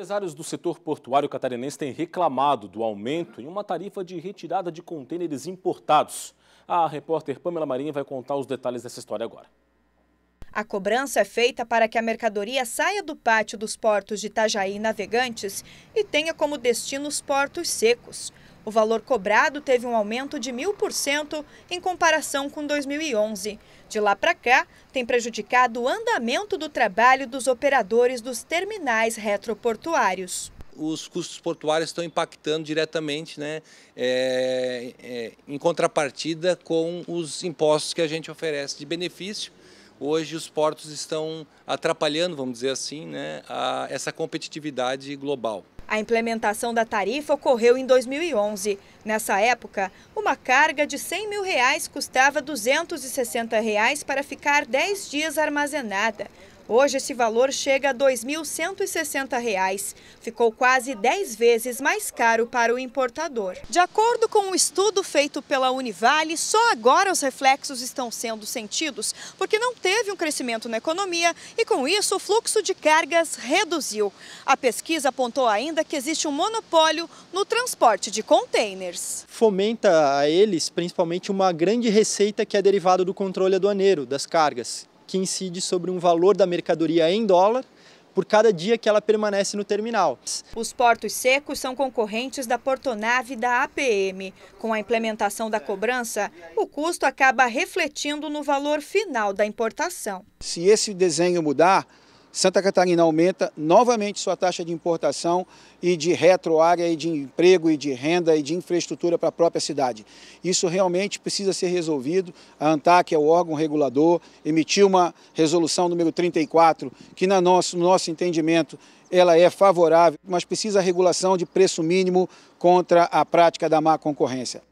Empresários do setor portuário catarinense têm reclamado do aumento em uma tarifa de retirada de contêineres importados. A repórter Pamela Marinho vai contar os detalhes dessa história agora. A cobrança é feita para que a mercadoria saia do pátio dos portos de Itajaí e Navegantes e tenha como destino os portos secos. O valor cobrado teve um aumento de 1.000% em comparação com 2011. De lá para cá, tem prejudicado o andamento do trabalho dos operadores dos terminais retroportuários os custos portuários estão impactando diretamente, né, é, é, em contrapartida com os impostos que a gente oferece de benefício. Hoje os portos estão atrapalhando, vamos dizer assim, né, a, essa competitividade global. A implementação da tarifa ocorreu em 2011. Nessa época, uma carga de 100 mil reais custava 260 reais para ficar 10 dias armazenada. Hoje esse valor chega a R$ 2.160. Ficou quase 10 vezes mais caro para o importador. De acordo com um estudo feito pela Univale, só agora os reflexos estão sendo sentidos, porque não teve um crescimento na economia e com isso o fluxo de cargas reduziu. A pesquisa apontou ainda que existe um monopólio no transporte de containers. Fomenta a eles principalmente uma grande receita que é derivada do controle aduaneiro das cargas, que incide sobre um valor da mercadoria em dólar por cada dia que ela permanece no terminal. Os portos secos são concorrentes da portonave da APM. Com a implementação da cobrança, o custo acaba refletindo no valor final da importação. Se esse desenho mudar, Santa Catarina aumenta novamente sua taxa de importação e de retroárea e de emprego e de renda e de infraestrutura para a própria cidade. Isso realmente precisa ser resolvido. A ANTAC é o órgão regulador, emitiu uma resolução número 34, que na nosso, no nosso entendimento ela é favorável, mas precisa regulação de preço mínimo contra a prática da má concorrência.